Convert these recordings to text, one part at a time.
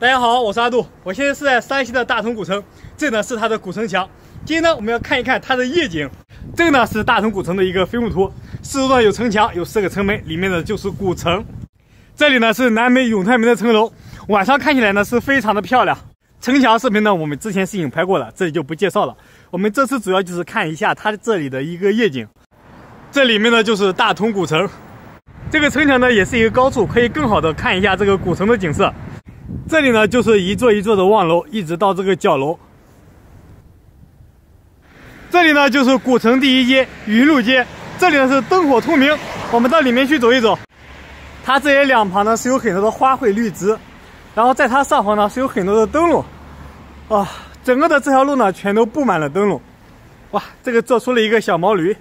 大家好，我是阿杜，我现在是在山西的大同古城，这呢是它的古城墙。今天呢，我们要看一看它的夜景。这呢是大同古城的一个分布图，四周呢有城墙，有四个城门，里面呢就是古城。这里呢是南门永泰门的城楼，晚上看起来呢是非常的漂亮。城墙视频呢我们之前是已经拍过了，这里就不介绍了。我们这次主要就是看一下它这里的一个夜景。这里面呢就是大同古城，这个城墙呢也是一个高处，可以更好的看一下这个古城的景色。这里呢就是一座一座的望楼，一直到这个角楼。这里呢就是古城第一街云路街，这里呢是灯火通明。我们到里面去走一走。它这些两旁呢是有很多的花卉绿植，然后在它上方呢是有很多的灯笼。啊，整个的这条路呢全都布满了灯笼。哇，这个做出了一个小毛驴。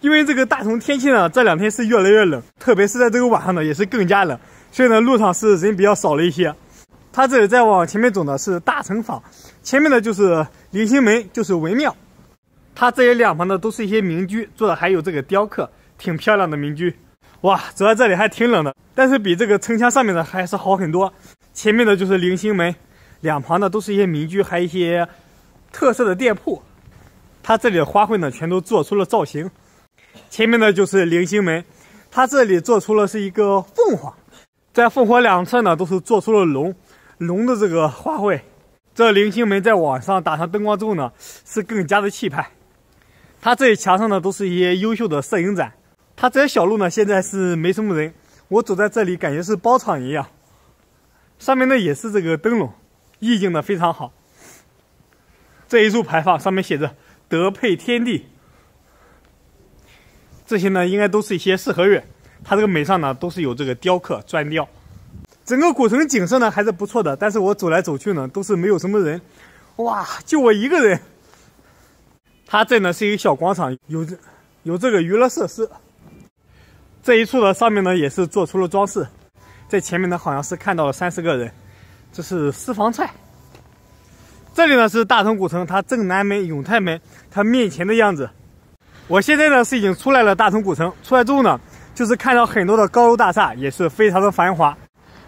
因为这个大同天气呢这两天是越来越冷，特别是在这个晚上呢，也是更加冷，所以呢路上是人比较少了一些。它这里再往前面走呢是大成坊，前面呢就是零星门，就是文庙。它这里两旁呢都是一些民居，做的还有这个雕刻，挺漂亮的民居。哇，走在这里还挺冷的，但是比这个城墙上面的还是好很多。前面的就是零星门，两旁呢都是一些民居，还有一些特色的店铺。它这里的花卉呢，全都做出了造型。前面呢就是零星门，它这里做出了是一个凤凰，在凤凰两侧呢，都是做出了龙。龙的这个花卉，这菱形门在网上打上灯光之后呢，是更加的气派。它这里墙上呢，都是一些优秀的摄影展。它这些小路呢，现在是没什么人，我走在这里感觉是包场一样。上面呢也是这个灯笼，意境呢非常好。这一柱牌坊上面写着“德配天地”，这些呢应该都是一些四合院。它这个门上呢都是有这个雕刻砖雕。整个古城景色呢还是不错的，但是我走来走去呢都是没有什么人，哇，就我一个人。它这呢是一个小广场，有这有这个娱乐设施。这一处的上面呢也是做出了装饰，在前面呢好像是看到了三四个人，这是私房菜。这里呢是大同古城，它正南门永泰门，它面前的样子。我现在呢是已经出来了大同古城，出来之后呢就是看到很多的高楼大厦，也是非常的繁华。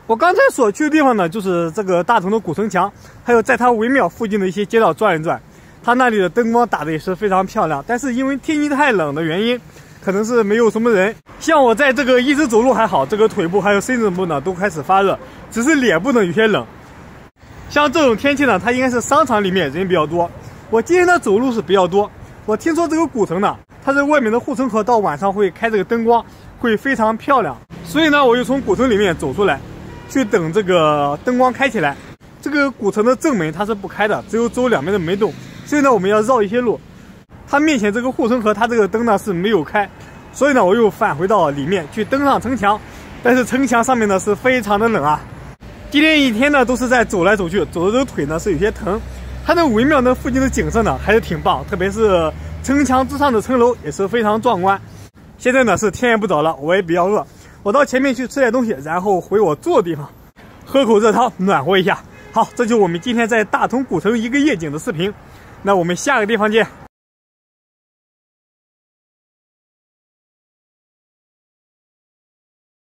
我刚才所去的地方呢，就是这个大同的古城墙，还有在它文庙附近的一些街道转一转。它那里的灯光打的也是非常漂亮，但是因为天气太冷的原因，可能是没有什么人。像我在这个一直走路还好，这个腿部还有身子部呢都开始发热，只是脸部呢有些冷。像这种天气呢，它应该是商场里面人比较多。我今天的走路是比较多。我听说这个古城呢，它是外面的护城河到晚上会开这个灯光，会非常漂亮。所以呢，我就从古城里面走出来。去等这个灯光开起来，这个古城的正门它是不开的，只有走两边的门洞，所以呢我们要绕一些路。它面前这个护城河，它这个灯呢是没有开，所以呢我又返回到里面去登上城墙，但是城墙上面呢是非常的冷啊。今天一天呢都是在走来走去，走的这腿呢是有些疼。它的文庙那附近的景色呢还是挺棒，特别是城墙之上的城楼也是非常壮观。现在呢是天也不早了，我也比较饿。我到前面去吃点东西，然后回我住的地方，喝口热汤暖和一下。好，这就我们今天在大同古城一个夜景的视频。那我们下个地方见。